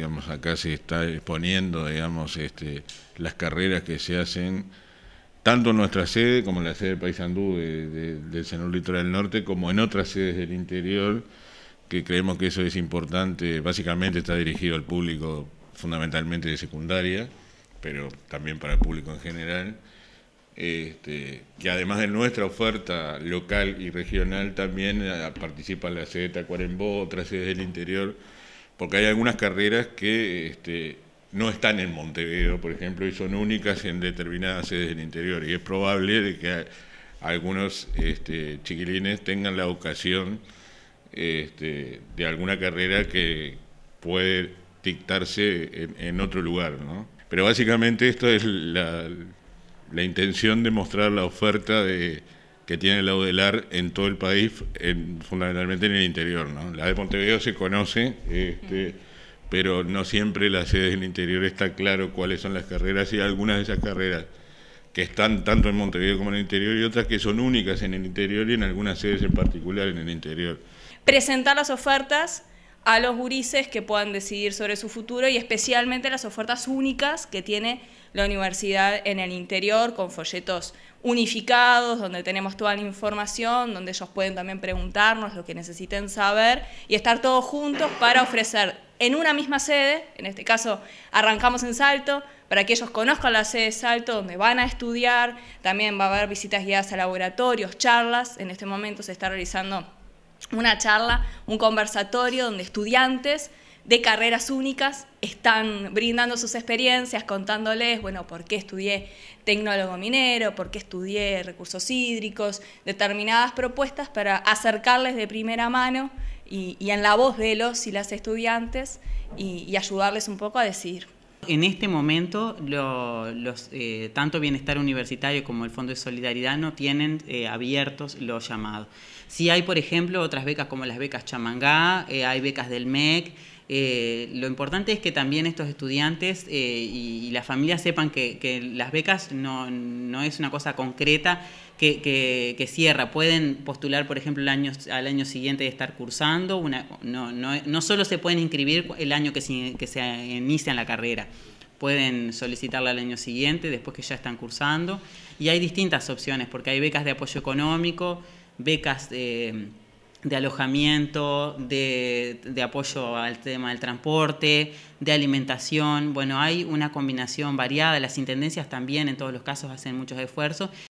Digamos, acá se está exponiendo, digamos, este, las carreras que se hacen tanto en nuestra sede como en la sede de País Andú del Senor Litoral Norte, como en otras sedes del interior, que creemos que eso es importante. Básicamente está dirigido al público fundamentalmente de secundaria, pero también para el público en general. Este, que además de nuestra oferta local y regional, también eh, participa la sede de Tacuarembó, otras sedes del interior porque hay algunas carreras que este, no están en Montevideo, por ejemplo, y son únicas en determinadas sedes del interior. Y es probable que algunos este, chiquilines tengan la ocasión este, de alguna carrera que puede dictarse en, otro lugar. Pero básicamente esto es la intención de mostrar la oferta de que tiene la UDELAR en todo el país, fundamentalmente en el interior. ¿no? La de Montevideo se conoce, este, pero no siempre las sedes del interior está claro cuáles son las carreras y algunas de esas carreras que están tanto en Montevideo como en el interior y otras que son únicas en el interior y en algunas sedes en particular en el interior. Presentar las ofertas a los gurises que puedan decidir sobre su futuro y especialmente las ofertas únicas que tiene la universidad en el interior con folletos unificados, donde tenemos toda la información, donde ellos pueden también preguntarnos lo que necesiten saber y estar todos juntos para ofrecer en una misma sede, en este caso arrancamos en Salto, para que ellos conozcan la sede de Salto, donde van a estudiar, también va a haber visitas guiadas a laboratorios, charlas, en este momento se está realizando una charla, un conversatorio donde estudiantes de carreras únicas están brindando sus experiencias, contándoles, bueno, por qué estudié tecnólogo minero, por qué estudié recursos hídricos, determinadas propuestas para acercarles de primera mano y, en la voz de los y las estudiantes y, ayudarles un poco a decir. En este momento, eh, tanto Bienestar Universitario como el Fondo de Solidaridad no tienen eh, abiertos los llamados. Si hay, por ejemplo, otras becas como las becas Chamangá, eh, hay becas del MEC, eh, lo importante es que también estos estudiantes eh, y, la las familias sepan que, las becas no, es una cosa concreta que, cierra. Pueden postular, por ejemplo, al año siguiente de estar cursando. no, solo se pueden inscribir el año que se, que inicia la carrera, pueden solicitarla al año siguiente, después que ya están cursando. Y hay distintas opciones, porque hay becas de apoyo económico, becas... de eh, de alojamiento, de, de, apoyo al tema del transporte, de alimentación. Bueno, hay una combinación variada. Las intendencias también en todos los casos hacen muchos esfuerzos